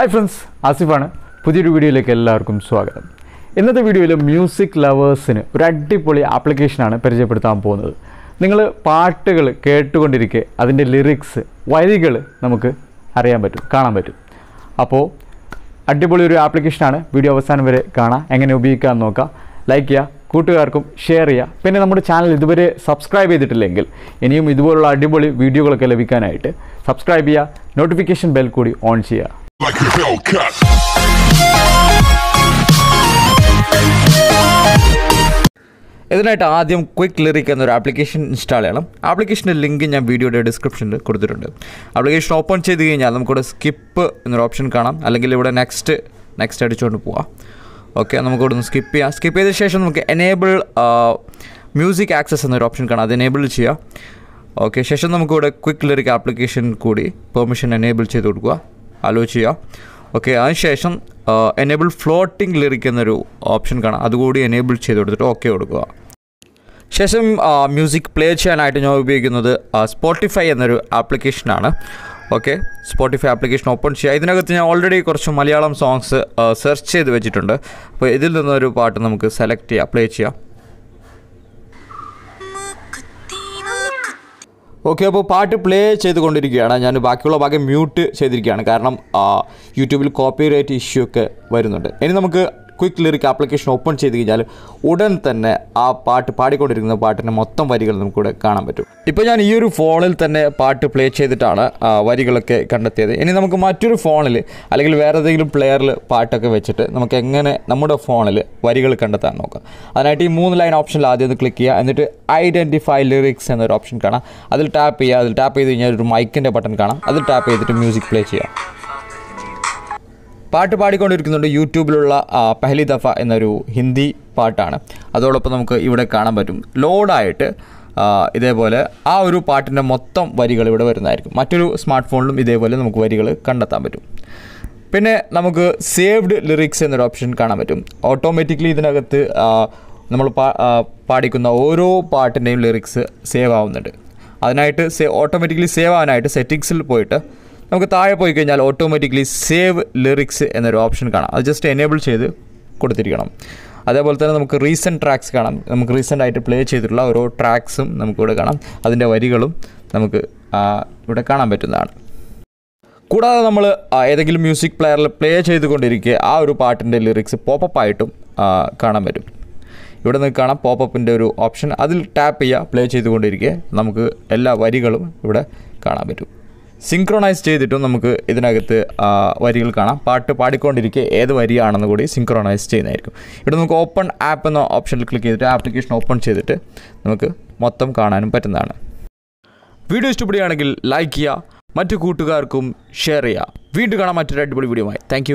Hi friends ആസിഫാണ് പുതിയൊരു വീഡിയോയിലേക്ക് എല്ലാവർക്കും സ്വാഗതം ഇന്നത്തെ വീഡിയോയിൽ മ്യൂസിക് ലവേഴ്സിന് ഒരു അടിപൊളി ആപ്ലിക്കേഷനാണ് പരിചയപ്പെടുത്താൻ പോകുന്നത് നിങ്ങൾ പാട്ടുകൾ കേട്ടുകൊണ്ടിരിക്കെ അതിൻ്റെ ലിറിക്സ് വരികൾ നമുക്ക് അറിയാൻ പറ്റും കാണാൻ പറ്റും അപ്പോൾ അടിപൊളി ഒരു ആപ്ലിക്കേഷനാണ് വീഡിയോ അവസാനം വരെ കാണാം എങ്ങനെ ഉപയോഗിക്കാൻ നോക്കാം ലൈക്ക് ചെയ്യുക കൂട്ടുകാർക്കും ഷെയർ ചെയ്യുക പിന്നെ നമ്മുടെ ചാനൽ ഇതുവരെ സബ്സ്ക്രൈബ് ചെയ്തിട്ടില്ലെങ്കിൽ ഇനിയും ഇതുപോലുള്ള അടിപൊളി വീഡിയോകളൊക്കെ ലഭിക്കാനായിട്ട് സബ്സ്ക്രൈബ് ചെയ്യുക നോട്ടിഫിക്കേഷൻ ബെൽ കൂടി ഓൺ ചെയ്യുക like a cut. ഇതിനായിട്ട് ആദ്യം ക്വിക്ക് ലിറിക് എന്നൊരു ആപ്ലിക്കേഷൻ ഇൻസ്റ്റാൾ ചെയ്യണം ആപ്ലിക്കേഷൻ്റെ ലിങ്ക് ഞാൻ വീഡിയോയുടെ ഡിസ്ക്രിപ്ഷനിൽ കൊടുത്തിട്ടുണ്ട് ആപ്ലിക്കേഷൻ ഓപ്പൺ ചെയ്ത് കഴിഞ്ഞാൽ നമുക്കിവിടെ സ്കിപ്പ് എന്നൊരു ഓപ്ഷൻ കാണാം അല്ലെങ്കിൽ ഇവിടെ നെക്സ്റ്റ് നെക്സ്റ്റ് അടിച്ചുകൊണ്ട് പോവാം ഓക്കെ നമുക്കിവിടെ ഒന്ന് സ്കിപ്പ് ചെയ്യാം സ്കിപ്പ് ചെയ്ത ശേഷം നമുക്ക് എനേബിൾ മ്യൂസിക് ആക്സസ് എന്നൊരു ഓപ്ഷൻ കാണാം അത് എനേബിൾ ചെയ്യുക ഓക്കെ ശേഷം നമുക്കിവിടെ ക്വിക്ക് ലിറിക് ആപ്ലിക്കേഷൻ കൂടി പെർമിഷൻ എനേബിൾ ചെയ്ത് കൊടുക്കുക ആലോചിച്ച് ചെയ്യുക ഓക്കെ അതിനുശേഷം എനേബിൾ ഫ്ലോട്ടിംഗ് ലിറിക് എന്നൊരു ഓപ്ഷൻ കാണാം അതുകൂടി എനേബിൾ ചെയ്ത് കൊടുത്തിട്ട് ഓക്കെ കൊടുക്കുക ശേഷം മ്യൂസിക് പ്ലേ ചെയ്യാനായിട്ട് ഞാൻ ഉപയോഗിക്കുന്നത് സ്പോട്ടിഫൈ എന്നൊരു ആപ്ലിക്കേഷനാണ് ഓക്കെ സ്പോട്ടിഫൈ ആപ്ലിക്കേഷൻ ഓപ്പൺ ചെയ്യുക ഇതിനകത്ത് ഞാൻ ഓൾറെഡി കുറച്ച് മലയാളം സോങ്സ് സെർച്ച് ചെയ്ത് വെച്ചിട്ടുണ്ട് അപ്പോൾ ഇതിൽ നിന്നൊരു പാട്ട് നമുക്ക് സെലക്ട് ചെയ്യാം പ്ലേ ചെയ്യാം ഓക്കെ അപ്പോൾ പാട്ട് പ്ലേ ചെയ്തുകൊണ്ടിരിക്കുകയാണ് ഞാൻ ബാക്കിയുള്ള ഭാഗം മ്യൂട്ട് ചെയ്തിരിക്കുകയാണ് കാരണം യൂട്യൂബിൽ കോപ്പിറൈറ്റ് ഇഷ്യൂ ഒക്കെ വരുന്നുണ്ട് ഇനി നമുക്ക് ക്വിക്ക് ലിറിക് ആപ്ലിക്കേഷൻ ഓപ്പൺ ചെയ്ത് കഴിഞ്ഞാൽ ഉടൻ തന്നെ ആ പാട്ട് പാടിക്കൊണ്ടിരിക്കുന്ന പാട്ടിൻ്റെ മൊത്തം വരികൾ നമുക്കിവിടെ കാണാൻ പറ്റും ഇപ്പോൾ ഞാൻ ഈ ഒരു ഫോണിൽ തന്നെ പാട്ട് പ്ലേ ചെയ്തിട്ടാണ് വരികളൊക്കെ കണ്ടെത്തിയത് ഇനി നമുക്ക് മറ്റൊരു ഫോണിൽ അല്ലെങ്കിൽ വേറെ ഏതെങ്കിലും പ്ലെയറിൽ പാട്ടൊക്കെ വെച്ചിട്ട് നമുക്ക് എങ്ങനെ നമ്മുടെ ഫോണിൽ വരികൾ കണ്ടെത്താൻ നോക്കാം അതിനായിട്ട് ഈ മൂന്ന് ലൈൻ ഓപ്ഷനിൽ ആദ്യം ഒന്ന് ക്ലിക്ക് ചെയ്യുക എന്നിട്ട് ഐഡൻറ്റിഫൈ ലിറിക്സ് എന്നൊരു ഓപ്ഷൻ കാണാം അതിൽ ടാപ്പ് ചെയ്യുക അതിൽ ടാപ്പ് ചെയ്ത് കഴിഞ്ഞാൽ ഒരു മൈക്കിൻ്റെ ബട്ടൺ കാണാം അതിൽ ടാപ്പ് ചെയ്തിട്ട് മ്യൂസിക് പ്ലേ ചെയ്യാം പാട്ട് പാടിക്കൊണ്ടിരിക്കുന്നുണ്ട് യൂട്യൂബിലുള്ള പെഹലി ദഫ എന്നൊരു ഹിന്ദി പാട്ടാണ് അതോടൊപ്പം നമുക്ക് ഇവിടെ കാണാൻ പറ്റും ലോഡായിട്ട് ഇതേപോലെ ആ ഒരു പാട്ടിൻ്റെ മൊത്തം വരികൾ ഇവിടെ വരുന്നതായിരിക്കും മറ്റൊരു സ്മാർട്ട് ഫോണിലും ഇതേപോലെ നമുക്ക് വരികൾ കണ്ടെത്താൻ പറ്റും പിന്നെ നമുക്ക് സേവ്ഡ് ലിറിക്സ് എന്നൊരു ഓപ്ഷൻ കാണാൻ പറ്റും ഓട്ടോമാറ്റിക്കലി ഇതിനകത്ത് നമ്മൾ പാടിക്കുന്ന ഓരോ പാട്ടിൻ്റെയും ലിറിക്സ് സേവ് ആവുന്നുണ്ട് അതിനായിട്ട് സേ ഓട്ടോമാറ്റിക്കലി സേവ് ആവാനായിട്ട് സെറ്റിങ്സിൽ പോയിട്ട് നമുക്ക് താഴെ പോയി കഴിഞ്ഞാൽ ഓട്ടോമാറ്റിക്കലി സേവ് ലിറിക്സ് എന്നൊരു ഓപ്ഷൻ കാണാം അത് ജസ്റ്റ് എനേബിൾ ചെയ്ത് കൊടുത്തിരിക്കണം അതേപോലെ തന്നെ നമുക്ക് റീസെൻറ്റ് ട്രാക്സ് കാണാം നമുക്ക് റീസെൻ്റ് ആയിട്ട് പ്ലേ ചെയ്തിട്ടുള്ള ഓരോ ട്രാക്സും നമുക്കിവിടെ കാണാം അതിൻ്റെ വരികളും നമുക്ക് ഇവിടെ കാണാൻ പറ്റുന്നതാണ് കൂടാതെ നമ്മൾ ഏതെങ്കിലും മ്യൂസിക് പ്ലെയറിൽ പ്ലേ ചെയ്തുകൊണ്ടിരിക്കുക ആ ഒരു പാട്ടിൻ്റെ ലിറിക്സ് പോപ്പപ്പ് ആയിട്ടും കാണാൻ പറ്റും ഇവിടെ നിന്ന് കാണാം പോപ്പപ്പിൻ്റെ ഒരു ഓപ്ഷൻ അതിൽ ടാപ്പ് ചെയ്യുക പ്ലേ ചെയ്തുകൊണ്ടിരിക്കുക നമുക്ക് എല്ലാ വരികളും ഇവിടെ കാണാൻ പറ്റും സിങ്ക്രോണൈസ് ചെയ്തിട്ടും നമുക്ക് ഇതിനകത്ത് വരികൾ കാണാം പാട്ട് പാടിക്കൊണ്ടിരിക്കുക ഏത് വരിയാണെന്ന് കൂടി സിങ്ക്രോണൈസ് ചെയ്യുന്നതായിരിക്കും ഇവിടെ നമുക്ക് ഓപ്പൺ ആപ്പ് എന്ന ഓപ്ഷനിൽ ക്ലിക്ക് ചെയ്തിട്ട് ആപ്ലിക്കേഷൻ ഓപ്പൺ ചെയ്തിട്ട് നമുക്ക് മൊത്തം കാണാനും പറ്റുന്നതാണ് വീഡിയോ ഇഷ്ടപ്പെടുകയാണെങ്കിൽ ലൈക്ക് ചെയ്യുക മറ്റു കൂട്ടുകാർക്കും ഷെയർ ചെയ്യുക വീണ്ടും കാണാം മറ്റൊരു അടിപൊളി ആയി താങ്ക്